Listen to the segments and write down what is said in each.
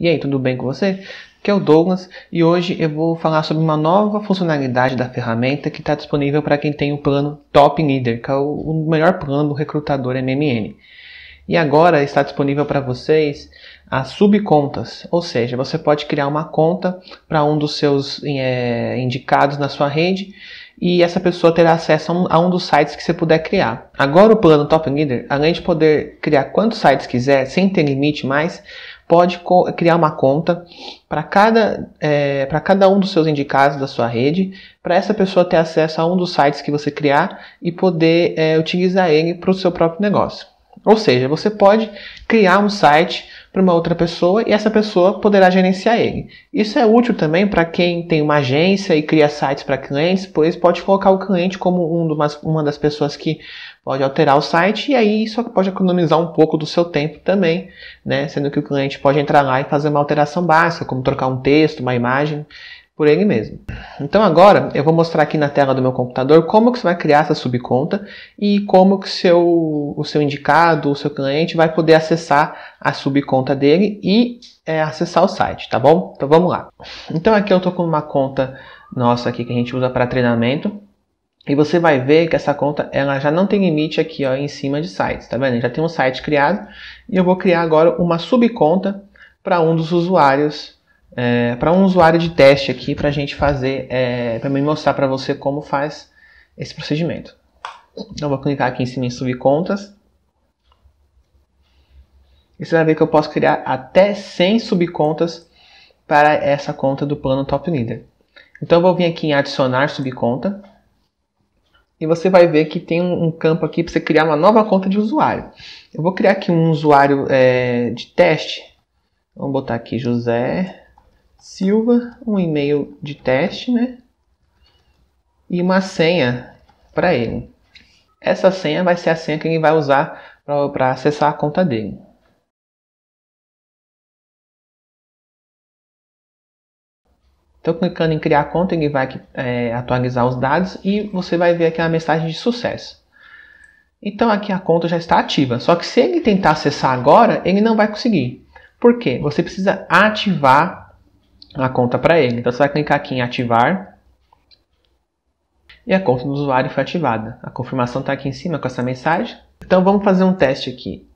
E aí, tudo bem com você? Aqui é o Douglas e hoje eu vou falar sobre uma nova funcionalidade da ferramenta que está disponível para quem tem o plano Top Leader, que é o melhor plano do recrutador MMN. E agora está disponível para vocês as subcontas, ou seja, você pode criar uma conta para um dos seus é, indicados na sua rede e essa pessoa terá acesso a um, a um, dos sites que você puder criar. Agora o plano Top Leader, além de poder criar quantos sites quiser sem ter limite mais, pode criar uma conta para cada, é, para cada um dos seus indicados da sua rede, para essa pessoa ter acesso a um dos sites que você criar e poder é, utilizar ele para o seu próprio negócio. Ou seja, você pode criar um site para uma outra pessoa e essa pessoa poderá gerenciar ele. Isso é útil também para quem tem uma agência e cria sites para clientes, pois pode colocar o cliente como um, uma das pessoas que pode alterar o site e aí isso pode economizar um pouco do seu tempo também, né? Sendo que o cliente pode entrar lá e fazer uma alteração básica, como trocar um texto, uma imagem por ele mesmo. Então agora eu vou mostrar aqui na tela do meu computador como que você vai criar essa subconta e como que seu, o seu indicado, o seu cliente vai poder acessar a subconta dele e é, acessar o site, tá bom? Então vamos lá. Então aqui eu estou com uma conta nossa aqui que a gente usa para treinamento. E você vai ver que essa conta ela já não tem limite aqui ó, em cima de sites, tá vendo? Já tem um site criado e eu vou criar agora uma subconta para um dos usuários é, para um usuário de teste aqui para a gente fazer, é, para me mostrar para você como faz esse procedimento. Então vou clicar aqui em cima em E você vai ver que eu posso criar até 100 subcontas para essa conta do plano Top Leader. Então eu vou vir aqui em adicionar subconta. E você vai ver que tem um campo aqui para você criar uma nova conta de usuário. Eu vou criar aqui um usuário é, de teste. Vamos botar aqui José Silva, um e-mail de teste, né? E uma senha para ele. Essa senha vai ser a senha que ele vai usar para acessar a conta dele. Então, clicando em criar conta, ele vai é, atualizar os dados e você vai ver aqui a mensagem de sucesso. Então, aqui a conta já está ativa. Só que se ele tentar acessar agora, ele não vai conseguir. Por quê? Você precisa ativar a conta para ele. Então você vai clicar aqui em ativar e a conta do usuário foi ativada. A confirmação está aqui em cima com essa mensagem. Então vamos fazer um teste aqui.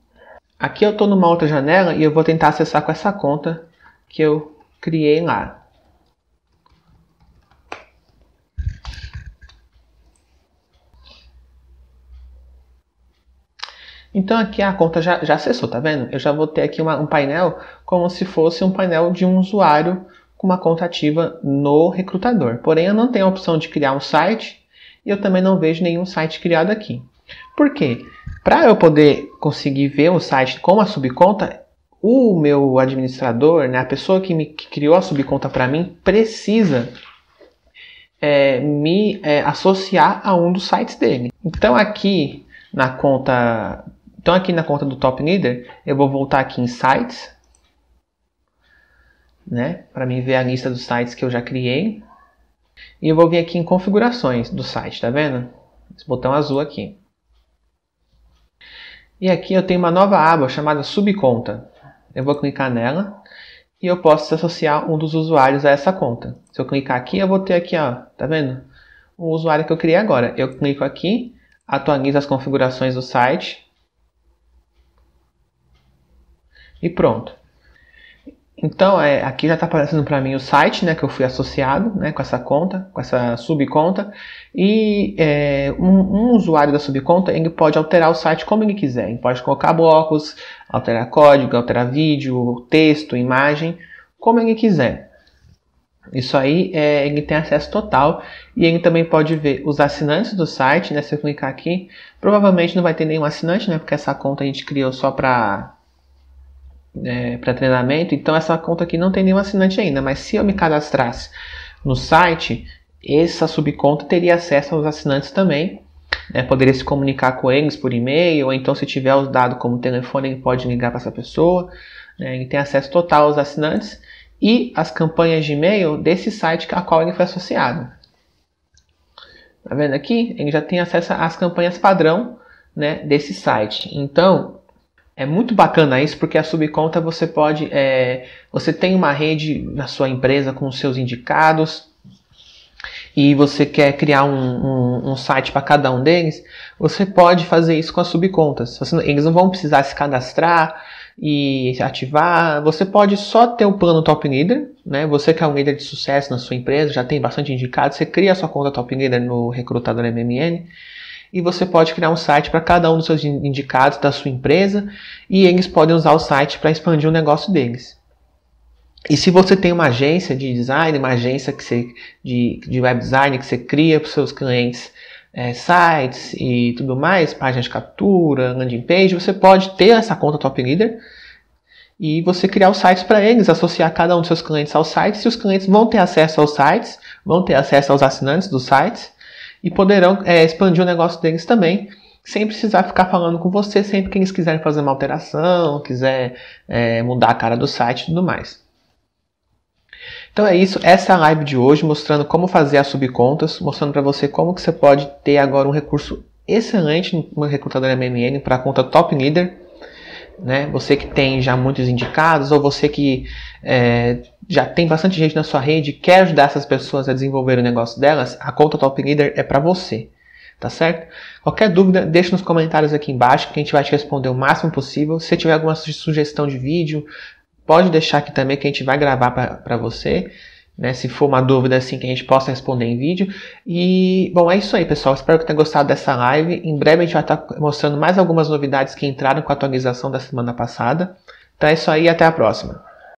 Aqui eu estou numa outra janela e eu vou tentar acessar com essa conta que eu criei lá. Então aqui a conta já, já acessou, tá vendo? Eu já vou ter aqui uma, um painel como se fosse um painel de um usuário uma conta ativa no recrutador. Porém, eu não tenho a opção de criar um site e eu também não vejo nenhum site criado aqui. Por quê? Para eu poder conseguir ver o site com a subconta, o meu administrador, né, a pessoa que, me, que criou a subconta para mim, precisa é, me é, associar a um dos sites dele. Então aqui na conta, então aqui na conta do Top Leader, eu vou voltar aqui em Sites, né, para mim ver a lista dos sites que eu já criei. E eu vou vir aqui em configurações do site, tá vendo? Esse botão azul aqui. E aqui eu tenho uma nova aba chamada subconta. Eu vou clicar nela e eu posso associar um dos usuários a essa conta. Se eu clicar aqui, eu vou ter aqui, ó, tá vendo? O usuário que eu criei agora. Eu clico aqui, atualizo as configurações do site. E pronto. Então, é, aqui já está aparecendo para mim o site né, que eu fui associado né, com essa conta, com essa subconta. E é, um, um, usuário da subconta ele pode alterar o site como ele quiser. Ele pode colocar blocos, alterar código, alterar vídeo, texto, imagem, como ele quiser. Isso aí é, ele tem acesso total e ele também pode ver os assinantes do site. Né, se eu clicar aqui, provavelmente não vai ter nenhum assinante, né, porque essa conta a gente criou só para é, para treinamento, então essa conta aqui não tem nenhum assinante ainda, mas se eu me cadastrasse no site, essa subconta teria acesso aos assinantes também, né, poderia se comunicar com eles por e-mail, ou então se tiver os dados como telefone, ele pode ligar para essa pessoa, né, ele tem acesso total aos assinantes e às campanhas de e-mail desse site a qual ele foi associado. Tá vendo aqui? Ele já tem acesso às campanhas padrão né, desse site. Então, é muito bacana isso porque a subconta você pode, é, você tem uma rede na sua empresa com os seus indicados e você quer criar um, um, um site para cada um deles, você pode fazer isso com as subcontas. Eles não vão precisar se cadastrar e ativar. Você pode só ter o um plano Top Leader, né? Você que é um líder de sucesso na sua empresa, já tem bastante indicado, você cria a sua conta Top Leader no recrutador MMN e você pode criar um site para cada um dos seus indicados da sua empresa e eles podem usar o site para expandir o negócio deles. E se você tem uma agência de design, uma agência que você, de, de web design que você cria para os seus clientes é, sites e tudo mais, páginas de captura, landing page, você pode ter essa conta Top Leader e você criar os sites para eles, associar cada um dos seus clientes aos sites, e os clientes vão ter acesso aos sites, vão ter acesso aos assinantes dos sites, e poderão é, expandir o negócio deles também, sem precisar ficar falando com você sempre que eles quiserem fazer uma alteração, quiser é, mudar a cara do site e tudo mais. Então é isso, essa é a live de hoje mostrando como fazer as subcontas, mostrando para você como que você pode ter agora um recurso excelente no recrutador MMN para a conta Top Leader né? Você que tem já muitos indicados ou você que é, já tem bastante gente na sua rede, quer ajudar essas pessoas a desenvolver o negócio delas, a conta Top Leader é para você, tá certo? Qualquer dúvida, deixa nos comentários aqui embaixo que a gente vai te responder o máximo possível. Se tiver alguma sugestão de vídeo, pode deixar aqui também que a gente vai gravar para você né, se for uma dúvida assim que a gente possa responder em vídeo. E bom, é isso aí, pessoal. Espero que tenha gostado dessa live. Em breve a gente vai estar mostrando mais algumas novidades que entraram com a atualização da semana passada. Então é isso aí, até a próxima.